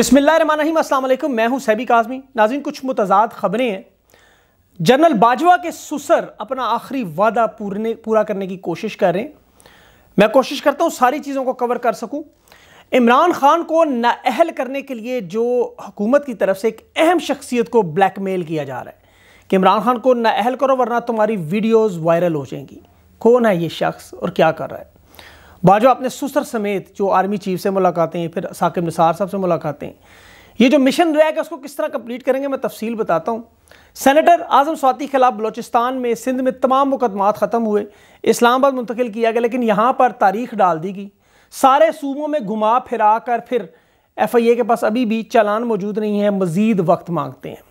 बिसमीम असल मैं हूं सैबी काजमी नाजिन कुछ मुतजाद खबरें हैं जनरल बाजवा के सुसर अपना आखिरी वादा पूरने पूरा करने की कोशिश कर रहे हैं मैं कोशिश करता हूं सारी चीज़ों को कवर कर सकूं इमरान खान को नाअहल करने के लिए जो हुकूमत की तरफ से एक अहम शख्सियत को ब्लैकमेल किया जा रहा है कि इमरान खान को नाअहल करो वरना तुम्हारी वीडियोज़ वायरल हो जाएंगी कौन है ये शख्स और क्या कर रहा है बाजो आपने सुसर समेत जो आर्मी चीफ से मुलाकातें फिर साकिब निसार साहब से मुलाकातें ये जो मिशन रहेगा उसको किस तरह कंप्लीट करेंगे मैं तफसील बताता हूँ सेनेटर आजम स्वाति खिलाफ बलोचिस्तान में सिंध में तमाम मुकदमात ख़त्म हुए इस्लामाबाद मुंतकिल किया गया लेकिन यहाँ पर तारीख डाल दी गई सारे सूबों में घुमा फिरा कर फिर एफ आई ए के पास अभी भी चालान मौजूद नहीं है मज़ीद वक्त मांगते हैं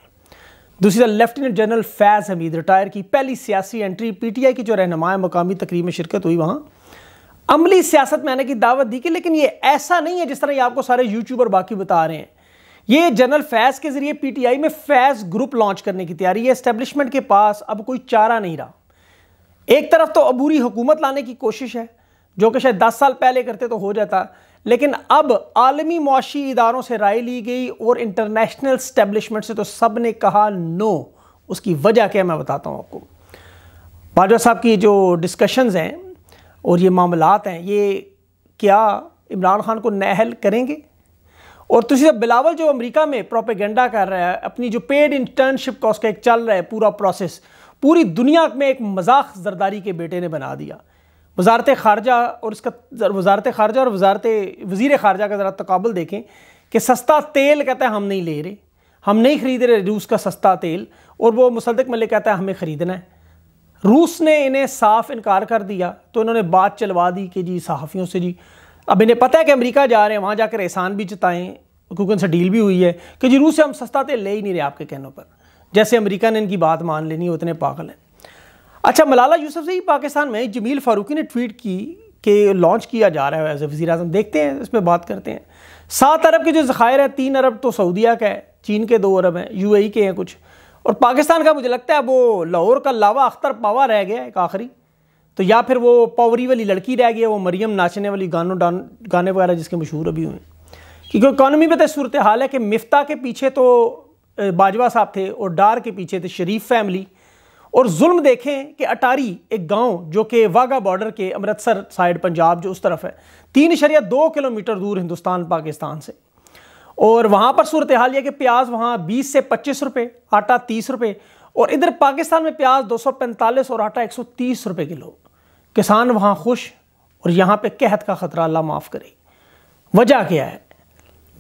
दूसरी तरफ lieutenant general Faiz Hameed retire की पहली सियासी एंट्री पी टी आई की जो रहनमाय मकामी तकरीब में शिरकत हुई वहाँ अमली सियासत में आने की दावत दी कि लेकिन ये ऐसा नहीं है जिस तरह ये आपको सारे यूट्यूबर बाकी बता रहे हैं ये जनरल फैज के जरिए पीटीआई में फैज ग्रुप लॉन्च करने की तैयारी है एस्टेब्लिशमेंट के पास अब कोई चारा नहीं रहा एक तरफ तो अबूरी हुकूमत लाने की कोशिश है जो कि शायद दस साल पहले करते तो हो जाता लेकिन अब आलमी मुआशी इदारों से राय ली गई और इंटरनेशनल स्टैब्लिशमेंट से तो सब ने कहा नो उसकी वजह क्या मैं बताता हूँ आपको बाजवा साहब की जो डिस्कशंस हैं और ये मामलात हैं ये क्या इमरान खान को नहल करेंगे और तो साहब बिलावल जो अमेरिका में प्रोपेगेंडा कर रहा है अपनी जो पेड इंटर्नशिप का उसका एक चल रहा है पूरा प्रोसेस पूरी दुनिया में एक मजाक जरदारी के बेटे ने बना दिया वजारत खारजा और इसका वजारत खारजा और वजारत वजीर खारजा का ज़रा तकबल देखें कि सस्ता तेल कहता है हम नहीं ले रहे हम नहीं ख़रीद रहे रूस का सस्ता तेल और वो मुसदक मलिक कहता है हमें ख़रीदना है रूस ने इन्हें साफ इनकार कर दिया तो इन्होंने बात चलवा दी कि जी सहाफ़ियों से जी अब इन्हें पता है कि अमेरिका जा रहे हैं वहाँ जाकर एहसान भी जताएं क्योंकि उनसे डील भी हुई है कि जी रूस से हम सस्ता तो ले ही नहीं रहे आपके कहनों पर जैसे अमेरिका ने इनकी बात मान लेनी है उतने पागल हैं अच्छा मलाला यूसुफ से ही पाकिस्तान में जमील फारूकी ने ट्वीट की कि लॉन्च किया जा रहा है एज ए वजी अजम देखते हैं इसमें बात करते हैं सात अरब के जो ज़खायर है तीन अरब तो सऊदिया का है चीन के दो अरब हैं यू के हैं कुछ और पाकिस्तान का मुझे लगता है वो लाहौर का लावा अख्तर पावा रह गया एक आखिरी तो या फिर वो पावरी वाली लड़की रह गई है वो मरियम नाचने वाली गानों डान गाने वगैरह जिसके मशहूर अभी हुए क्योंकि इकानमी में तो सूरत हाल है कि मिफ्ता के पीछे तो बाजवा साहब थे और डार के पीछे थे शरीफ फैमिली और जुल्म देखें कि अटारी एक गांव जो कि वाघा बॉर्डर के अमृतसर साइड पंजाब जो उस तरफ है तीन शरिया दो किलोमीटर दूर हिंदुस्तान पाकिस्तान से और वहाँ पर सूरत हाल यह कि प्याज वहाँ बीस से पच्चीस रुपये आटा तीस रुपये और इधर पाकिस्तान में प्याज दो सौ पैंतालीस और आटा एक सौ तीस रुपये किलो किसान वहाँ खुश और यहाँ पे कहत का ख़तरा अल्लाह माफ़ करे वजह क्या है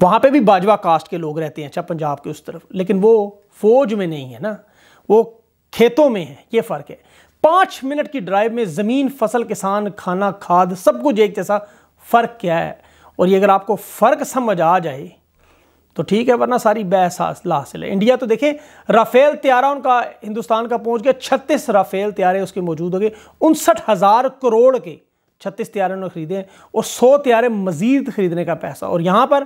वहाँ पे भी बाजवा कास्ट के लोग रहते हैं अच्छा पंजाब के उस तरफ लेकिन वो फौज में नहीं है ना वो खेतों में है ये फ़र्क है पाँच मिनट की ड्राइव में ज़मीन फसल किसान खाना खाद सब कुछ एक जैसा फ़र्क क्या है और ये अगर आपको फ़र्क समझ आ जाए तो ठीक है वरना सारी बहस हासिल है इंडिया तो देखें राफेल त्यारा उनका हिंदुस्तान का पहुंच गया छत्तीस राफेल त्यारे उसके मौजूद हो गए उनसठ हज़ार करोड़ के छत्तीस त्यारे उन्होंने खरीदे हैं और सौ त्यारे मज़ीद खरीदने का पैसा और यहाँ पर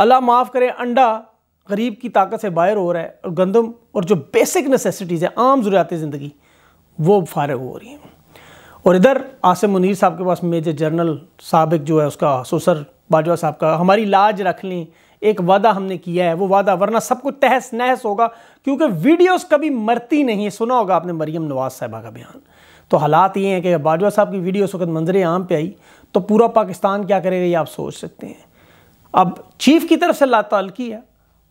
अल्लाह माफ़ करे अंडा गरीब की ताकत से बाहर हो रहा है और गंदम और जो बेसिक नेसेसिटीज़ है आम ज़रूरियात ज़िंदगी वो फारग हो रही हैं और इधर आसिम मुनीर साहब के पास मेजर जनरल सबक जो है उसका सोसर बाजवा साहब का हमारी लाज रख लें एक वादा हमने किया है वो वादा वरना सब कुछ तहस नहस होगा क्योंकि वीडियोस कभी मरती नहीं है सुना होगा आपने मरियम नवाज साहबा का बयान तो हालात ये हैं कि बाजवा साहब की वीडियो उस वक्त मंजर आम पे आई तो पूरा पाकिस्तान क्या करेगा ये आप सोच सकते हैं अब चीफ की तरफ से लातालकी है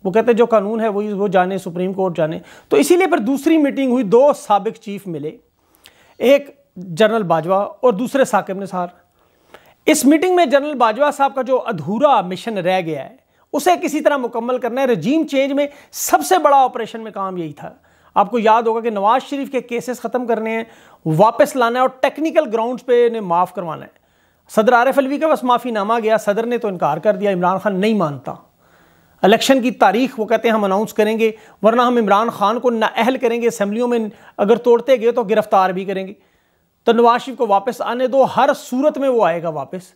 वो कहते हैं जो कानून है वही वो जाने सुप्रीम कोर्ट जाने तो इसीलिए पर दूसरी मीटिंग हुई दो सबक चीफ मिले एक जनरल बाजवा और दूसरे साकिब निसार इस मीटिंग में जनरल बाजवा साहब का जो अधूरा मिशन रह गया है उसे किसी तरह मुकम्मल करना है रजीम चेंज में सबसे बड़ा ऑपरेशन में काम यही था आपको याद होगा कि नवाज शरीफ के केसेस ख़त्म करने हैं वापस लाना है और टेक्निकल ग्राउंड्स पे इन्हें माफ़ करवाना है सदर आरिफ अलवी का बस माफ़ीनामा गया सदर ने तो इनकार कर दिया इमरान खान नहीं मानता इलेक्शन की तारीख वो कहते हैं हम अनाउंस करेंगे वरना हम इमरान खान को नाअहल करेंगे असम्बलियों में अगर तोड़ते गए तो गिरफ्तार भी करेंगे तो नवाज शरीफ को वापस आने दो हर सूरत में वो आएगा वापस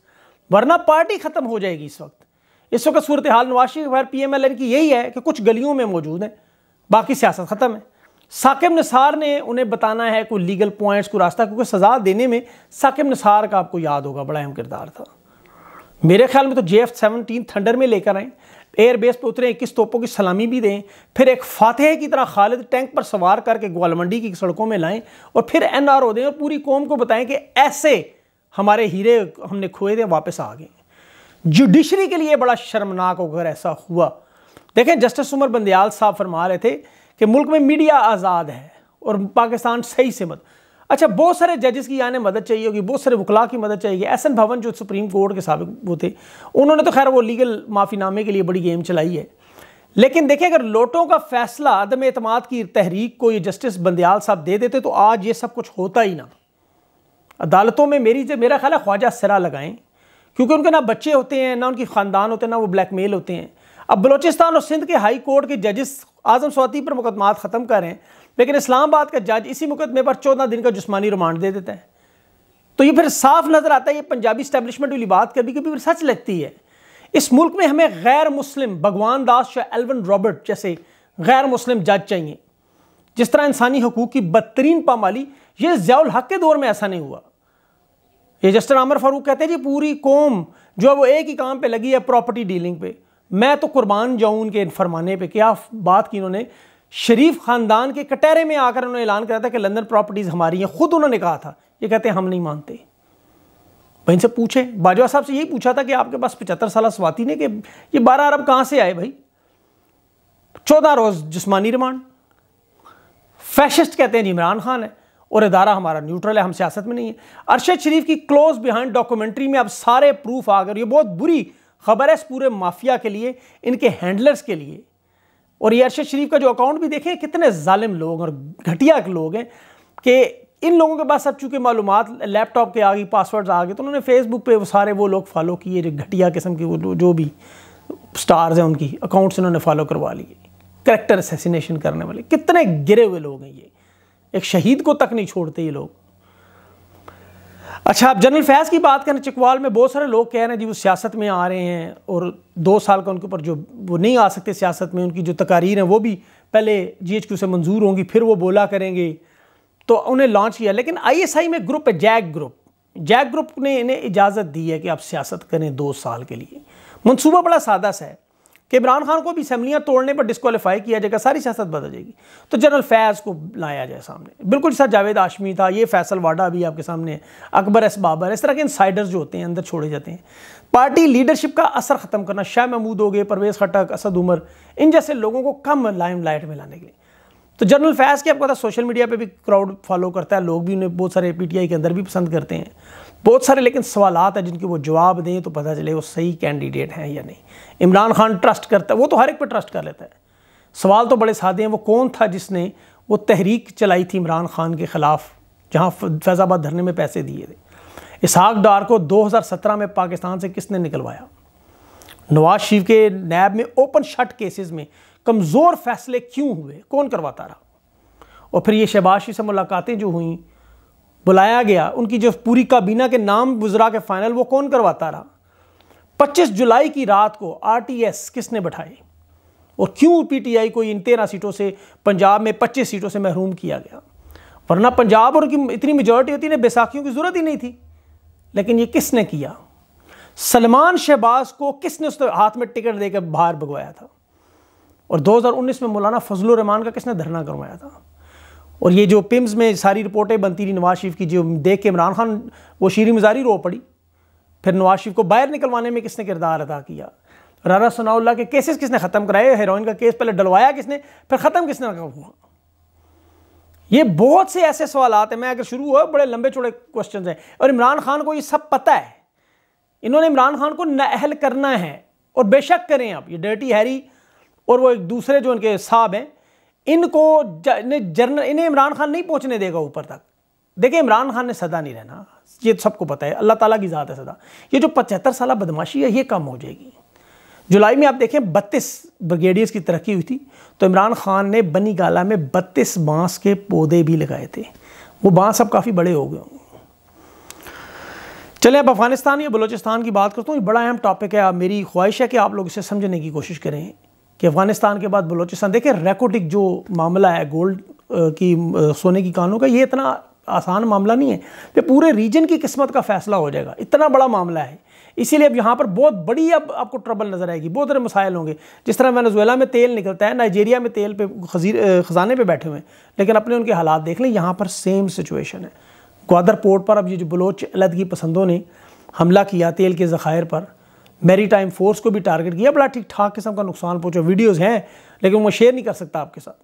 वरना पार्टी ख़त्म हो जाएगी इस वक्त इस वक्त सूरत हाल नवाशी के पी एम एल एन की यही है कि कुछ गलियों में मौजूद हैं बाकी सियासत ख़त्म है साकिब निसार ने उन्हें बताना है कोई लीगल पॉइंट्स को रास्ता क्योंकि सज़ा देने में साकिब निसार का आपको याद होगा बड़ा अहम किरदार था मेरे ख्याल में तो जे एफ सेवनटीन थंडर में लेकर आएँ एयरबेस पर उतरे इक्कीस तोपों की सलामी भी दें फिर एक फातह की तरह खालिद टैंक पर सवार करके ग्वालमंडी की सड़कों में लाएं और फिर एन आर ओ दें और पूरी कौम को बताएं कि ऐसे हमारे हीरे हमने खोए थे वापस आ गए जुडिशरी के लिए बड़ा शर्मनाक होकर ऐसा हुआ देखें जस्टिस उमर बंदयाल साहब फरमा रहे थे कि मुल्क में मीडिया आज़ाद है और पाकिस्तान सही से मत अच्छा बहुत सारे जजेस की यानी मदद चाहिए होगी बहुत सारे वकला की मदद चाहिए एस एन भवन जो सुप्रीम कोर्ट के सबक वो थे उन्होंने तो खैर वो लीगल माफ़ीनामे के लिए बड़ी गेम चलाई है लेकिन देखिए अगर लोटों का फैसला अदम अतमाद की तहरीक को ये जस्टिस बंदयाल साहब दे देते तो आज ये सब कुछ होता ही ना अदालतों में मेरी जब मेरा ख्याल है ख्वाजा सिरा लगाएं क्योंकि उनके ना बच्चे होते हैं ना उनकी ख़ानदान होते हैं ना वो ब्लैकमेल होते हैं अब बलोचिस्तान और सिंध के हाई कोर्ट के जजिस आज़म स्वाती पर मुकदमात ख़त्म कर रहे हैं लेकिन इस्लामाबाद का जज इसी मुकदमे पर चौदह दिन का जस्मानी रिमांड दे देता है तो ये फिर साफ नज़र आता है ये पंजाबी स्टैब्लिशमेंट वाली बात कभी कभी फिर सच लगती है इस मुल्क में हमें गैर मुस्लिम भगवान दास या एल्वन रॉबर्ट जैसे गैर मुस्लिम जज चाहिए जिस तरह इंसानी हकूक़ की बदतरीन पामाली ये ज़ियाल हक के दौर में ऐसा नहीं हुआ ये जस्टर आमर फारूक कहते हैं जी पूरी कौम जो है वो एक ही काम पे लगी है प्रॉपर्टी डीलिंग पे मैं तो कुर्बान जाऊँ उनके फरमाने पे क्या बात की इन्होंने शरीफ ख़ानदान के कटहरे में आकर उन्होंने ऐलान करा था कि लंदन प्रॉपर्टीज़ हमारी हैं खुद उन्होंने कहा था ये कहते हैं हम नहीं मानते भाई इनसे पूछे बाजवा साहब से यही पूछा था कि आपके पास पचहत्तर साल स्वाति ने कि ये बारह अरब कहाँ से आए भाई चौदह रोज़ जिसमानी रिमांड फैशिस्ट कहते हैं इमरान खान है और अदारा हमारा न्यूट्रल है हम सियासत में नहीं है अरशद शरीफ की क्लोज बिहाइंड डॉक्यूमेंट्री में अब सारे प्रूफ आ गए ये बहुत बुरी खबर है इस पूरे माफिया के लिए इनके हैंडलर्स के लिए और ये अरशद शरीफ का जो अकाउंट भी देखें कितने ालिम लोग और घटिया लोग हैं कि इन लोगों के पास अब चूँकि मालूम लैपटॉप के आ गई पासवर्ड्स आ गए तो उन्होंने फेसबुक पे सारे वो लोग फॉलो किए जो घटिया किस्म के वो जो भी स्टार्स हैं उनकी अकाउंट्स इन्होंने फॉलो करवा लिए करेक्टर असेसिनेशन करने वाले कितने गिरे हुए लोग हैं ये एक शहीद को तक नहीं छोड़ते ये लोग अच्छा आप जनरल फैज़ की बात करें चकवाल में बहुत सारे लोग कह रहे हैं जी वो सियासत में आ रहे हैं और दो साल का उनके ऊपर जो वो नहीं आ सकते सियासत में उनकी जो तकारीर हैं वो भी पहले जी एच क्यू से मंजूर होंगी फिर वो बोला करेंगे तो उन्हें लॉन्च किया लेकिन आई एस आई में ग्रुप है जैक ग्रुप जैक ग्रुप ने इन्हें इजाज़त दी है कि आप सियासत करें दो साल के लिए मनसूबा बड़ा सादा सा है कि इमरान खान को भी असम्बलियाँ तोड़ने पर डिस्कवालीफाई किया जाएगा सारी सियासत बदल जाएगी तो जनरल फैज़ को लाया जाए सामने बिल्कुल सर जावेद आशमी था ये फैसल वाडा भी आपके सामने अकबर एस बाबर इस तरह के इंसाइडर्स जो होते हैं अंदर छोड़े जाते हैं पार्टी लीडरशिप का असर ख़त्म करना शाह महमूद हो गए परवेज़ खटक असद उमर इन जैसे लोगों को कम लाइम लाइट में लाने के लिए तो जनरल फैज़ की आपको पता सोशल मीडिया पर भी क्राउड फॉलो करता है लोग भी उन्हें बहुत सारे पीटीआई के अंदर भी पसंद करते हैं बहुत सारे लेकिन सवाल हैं जिनके वो जवाब दें तो पता चले वो सही कैंडिडेट हैं या नहीं इमरान खान ट्रस्ट करता है वो तो हर एक पर ट्रस्ट कर लेता है सवाल तो बड़े सादे हैं वो कौन था जिसने वो तहरीक चलाई थी इमरान खान के ख़िलाफ़ जहाँ फैज़ाबाद धरने में पैसे दिए थे इसहाक डार को 2017 में पाकिस्तान से किसने निकलवाया नवाज शरीफ के नैब में ओपन शट केसेस में कमज़ोर फैसले क्यों हुए कौन करवाता रहा और फिर ये शहबाज से मुलाकातें जो हुई बुलाया गया उनकी जो पूरी काबीना के नाम गुजरा के फाइनल वो कौन करवाता रहा 25 जुलाई की रात को आरटीएस किसने बैठाई और क्यों पीटीआई को इन तेरह सीटों से पंजाब में 25 सीटों से महरूम किया गया वरना पंजाब और उनकी इतनी मेजोरिटी होती ना बैसाखियों की ज़रूरत ही नहीं थी लेकिन ये किसने किया सलमान शहबाज को किसने उस हाथ में टिकट देकर बाहर भगवाया था और 2019 में मौलाना फजल रहमान का किसने धरना करवाया था और ये जो पिम्स में सारी रिपोर्टें बनती रही नवाज शरीफ की जो देख के इमरान खान वो शीरी मजारी रो पड़ी फिर नवाज शरीफ को बाहर निकलवाने में किसने किरदार अदा किया राना सनाउल्ला के केसेस किसने ख़त्म कराए हेरोइन का केस पहले डलवाया किसने फिर ख़त्म किसने हुआ ये बहुत से ऐसे सवाल आते हैं मैं अगर शुरू हुआ बड़े लंबे चौड़े क्वेश्चन हैं और इमरान खान को ये सब पता है इन्होंने इमरान खान को नाअहल करना है और बेशक करें आप ये डर्टी हैरी और वो एक दूसरे जो इनके साहब हैं इनको जनरल इन्हें इमरान खान नहीं पहुंचने देगा ऊपर तक देखिए इमरान खान ने सदा नहीं रहना ये सबको पता है अल्लाह ताला की ज़ात है सदा ये जो पचहत्तर साल बदमाशी है ये कम हो जाएगी जुलाई में आप देखें बत्तीस ब्रिगेडियर्स की तरक्की हुई थी तो इमरान खान ने बनी गाला में बत्तीस बाँस के पौधे भी लगाए थे वो बाँस अब काफ़ी बड़े हो गए होंगे चले अब अफगानिस्तान या बलोचिस्तान की बात करता हूँ बड़ा अहम टॉपिक है मेरी ख्वाहिश है कि आप लोग इसे समझने की कोशिश करें कि अफ़गानिस्तान के बाद बलोचिस्तान देखें रेकोटिक जो मामला है गोल्ड की सोने की कानों का ये इतना आसान मामला नहीं है कि पूरे रीजन की किस्मत का फैसला हो जाएगा इतना बड़ा मामला है इसीलिए अब यहाँ पर बहुत बड़ी अब आपको ट्रबल नज़र आएगी बहुत सारे मसाइल होंगे जिस तरह वेनेजुएला में तेल निकलता है नाइजीरिया में तेल पे खजीर ख़जाने पे बैठे हुए हैं लेकिन अपने उनके हालात देख लें यहाँ पर सेम सिचुएशन है ग्वादर पोर्ट पर अब ये जो बलोच अलदगी पसंदों ने हमला किया तेल के ज़ख़ायर पर मेरी टाइम फोर्स को भी टारगेट किया बड़ा ठीक ठाक किस्म का नुकसान पहुंचा वीडियोज़ हैं लेकिन वो शेयर नहीं कर सकता आपके साथ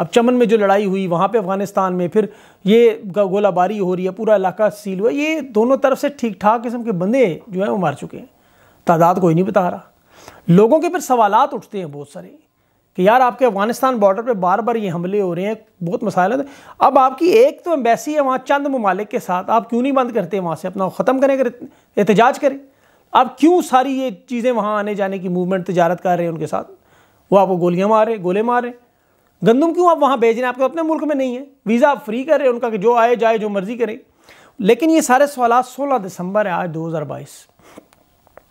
अब चमन में जो लड़ाई हुई वहाँ पे अफगानिस्तान में फिर ये गोलाबारी हो रही है पूरा इलाका सील हुआ ये दोनों तरफ से ठीक ठाक किस्म के बंदे जो हैं वो मार चुके हैं तादाद कोई नहीं बता रहा लोगों के फिर सवाल उठते हैं बहुत सारे कि यार आपके अफगानिस्तान बॉर्डर पर बार बार ये हमले हो रहे हैं बहुत मसाइल हैं अब आपकी एक तो एम्बेसी है वहाँ चंद ममालिक के साथ आप क्यों नहीं बंद करते वहाँ से अपना ख़त्म करें अगर एहतजाज करें अब क्यों सारी ये चीज़ें वहाँ आने जाने की मूवमेंट तजारत कर रहे हैं उनके साथ वो आपको गोलियाँ मारे गोले मारे गंदम क्यों आप वहाँ भेज रहे हैं आपके अपने मुल्क में नहीं है वीज़ा आप फ्री कर रहे हैं उनका कि जो आए जाए जो मर्ज़ी करें लेकिन ये सारे सवाल सोलह दिसंबर है आज बाईस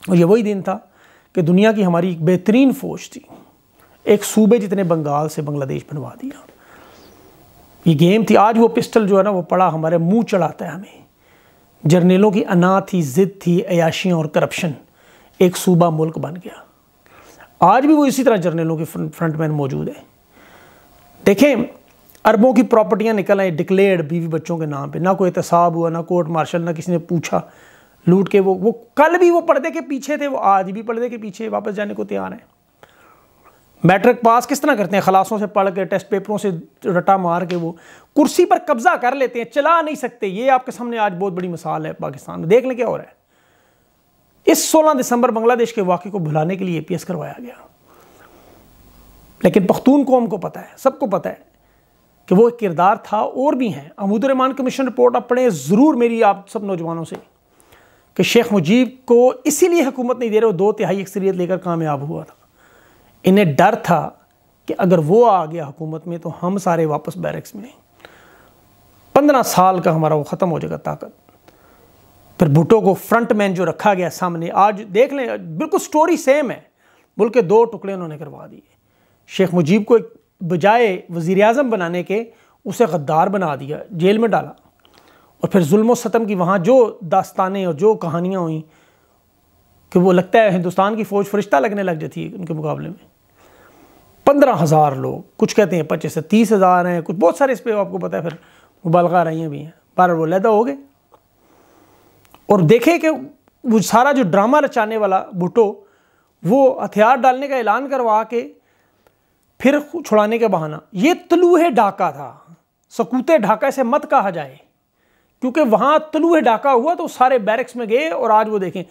और ये वही दिन था कि दुनिया की हमारी एक बेहतरीन फौज थी एक सूबे जितने बंगाल से बांग्लादेश बनवा दिया ये गेम थी आज वो पिस्टल जो है ना वो पड़ा हमारे मुंह चढ़ाता है हमें जर्नेलों की अना थी ज़िद थी अयाशियाँ और करप्शन एक सूबा मुल्क बन गया आज भी वो इसी तरह जर्नेलों के फ्रंट मैन मौजूद हैं देखें अरबों की प्रॉपर्टियाँ निकल आई डिक्लेयर्ड बीवी बच्चों के नाम पे ना कोई एहतसाब हुआ ना कोर्ट मार्शल ना किसी ने पूछा लूट के वो वो कल भी वो पर्दे के पीछे थे वो आज भी पर्दे के पीछे वापस जाने को तैयार हैं मैट्रिक पास किस तरह करते हैं खलासों से पढ़ के टेस्ट पेपरों से रटा मार के वो कुर्सी पर कब्जा कर लेते हैं चला नहीं सकते ये आपके सामने आज बहुत बड़ी मिसाल है पाकिस्तान में देख लें क्या हो रहा है इस 16 दिसंबर बांग्लादेश के वाक़े को भुलाने के लिए एपीएस करवाया गया लेकिन पख्तून कौम को पता है सबको पता है कि वो एक किरदार था और भी हैं अमूदरमान कमीशन रिपोर्ट आप पढ़ें ज़रूर मेरी आप सब नौजवानों से कि शेख मुजीब को इसीलिए हुकूमत नहीं दे रहे वो दो तिहाई अक्सरियत लेकर कामयाब हुआ था इन्हें डर था कि अगर वो आ गया हुकूमत में तो हम सारे वापस बैरक्स में पंद्रह साल का हमारा वो ख़त्म हो जाएगा ताकत फिर भुटो को फ्रंट मैन जो रखा गया सामने आज देख लें बिल्कुल स्टोरी सेम है मुल्क के दो टुकड़े उन्होंने करवा दिए शेख मुजीब को एक बजाय वज़ी अजम बनाने के उसे गद्दार बना दिया जेल में डाला और फिर जुल्म सतम की वहाँ जो दास्तानें और जो कहानियाँ हुई कि वो लगता है हिंदुस्तान की फ़ौज फरिश्ता लगने लग जाती है उनके मुकाबले में पंद्रह हज़ार लोग कुछ कहते हैं पच्चीस से तीस हज़ार हैं कुछ बहुत सारे इस पर आपको पता है फिर रही हैं भी हैं बार वो लैदा हो गए और देखे कि वो सारा जो ड्रामा रचाने वाला भुटो वो हथियार डालने का ऐलान करवा के फिर छुड़ाने का बहाना ये तलूह ढाका था सकूते ढाका से मत कहा जाए क्योंकि वहां तलुह डाका हुआ तो सारे बैरक्स में गए और आज वो देखें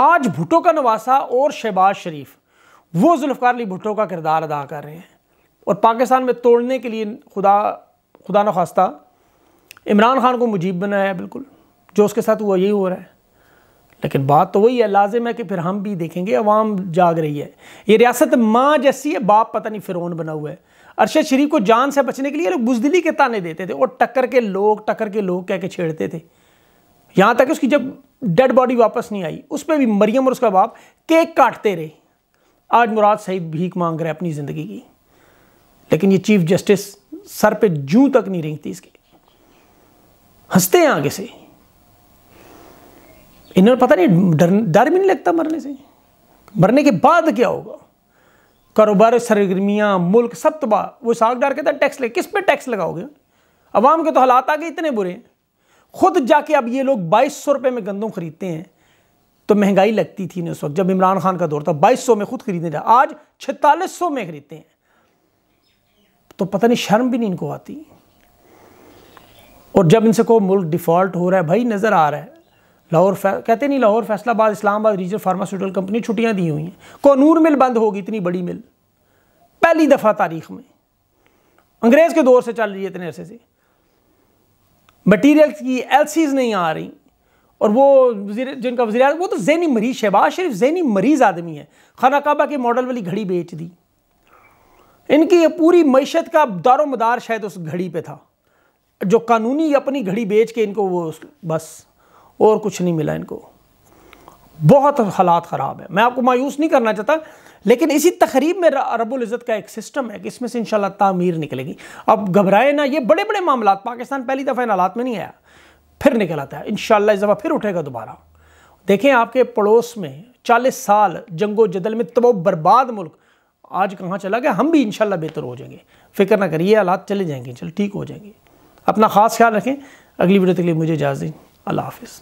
आज भुटो का नवासा और शहबाज शरीफ वो जुल्फकार अली भुटो का किरदार अदा कर रहे हैं और पाकिस्तान में तोड़ने के लिए खुदा खुदा न खास्ता इमरान खान को मुजीब बनाया बिल्कुल जो उसके साथ हुआ यही हो रहा है लेकिन बात तो वही है लाजिम है कि फिर हम भी देखेंगे अवाम जाग रही है ये रियासत माँ जैसी है बाप पता नहीं फिरौन बना हुआ है अरशद शरीफ को जान से बचने के लिए लोग बुजदिली के ताने देते थे और टक्कर के लोग टक्कर के लोग कह के छेड़ते थे यहाँ तक उसकी जब डेड बॉडी वापस नहीं आई उस पर भी मरियम और उसका बाप केक काटते रहे आज मुराद साहिब भीख मांग रहे अपनी ज़िंदगी की लेकिन ये चीफ जस्टिस सर पे जू तक नहीं रेंगती इसकी हंसते हैं आगे से इन्होंने पता नहीं डर डर भी नहीं लगता मरने से मरने के बाद क्या होगा कारोबार सरगर्मियाँ मुल्क सब तबाह तो वो साग डार के तहत तो टैक्स लगे किस पे टैक्स लगाओगे अवाम के तो हालात आ गए इतने बुरे हैं खुद जाके अब ये लोग बाईस सौ रुपये में गंदम ख़रीदते हैं तो महंगाई लगती थी उस वक्त जब इमरान खान का दौर था बाईस सौ में खुद खरीदने जा आज छतालीस सौ में खरीदते हैं तो पता नहीं शर्म भी नहीं इनको आती और जब इनसे को मुल्क डिफ़ॉल्ट हो रहा है भाई नज़र आ रहा है लाहौर कहते नहीं Lahore Faisalabad Islamabad region pharmaceutical company छुट्टियाँ दी हुई हैं कोनूर मिल बंद होगी इतनी बड़ी मिल पहली दफ़ा तारीख में अंग्रेज़ के दौर से चल रही है इतने अरसे से मटीरियल की एलसीज नहीं आ रही और वो जिनका वजी वो तो जैनी मरीज शहबाज शरीफ जैनी मरीज आदमी है खाना काबा के मॉडल वाली घड़ी बेच दी इनकी पूरी मीशत का दारो मदार शायद उस घड़ी पे था जो कानूनी अपनी घड़ी बेच के इनको वो बस और कुछ नहीं मिला इनको बहुत हालात ख़राब है मैं आपको मायूस नहीं करना चाहता लेकिन इसी तकरीब में इज़्ज़त का एक सिस्टम है कि इसमें से इंशाल्लाह तामीर निकलेगी अब घबराए ना ये बड़े बड़े मामला पाकिस्तान पहली दफ़ा इन हालात में नहीं आया फिर निकल आता है इन इस दफ़ा फिर उठेगा दोबारा देखें आपके पड़ोस में चालीस साल जंगो जदल में तब बर्बाद मुल्क आज कहाँ चला गया हम भी इंशाल्लाह बेहतर हो जाएंगे फिक्र ना करिए हालात चले जाएंगे चल ठीक हो जाएंगे अपना ख़ास ख्याल रखें अगली वीडियो तक लिए मुझे इजाज़ दें अल्लाह हाफिज़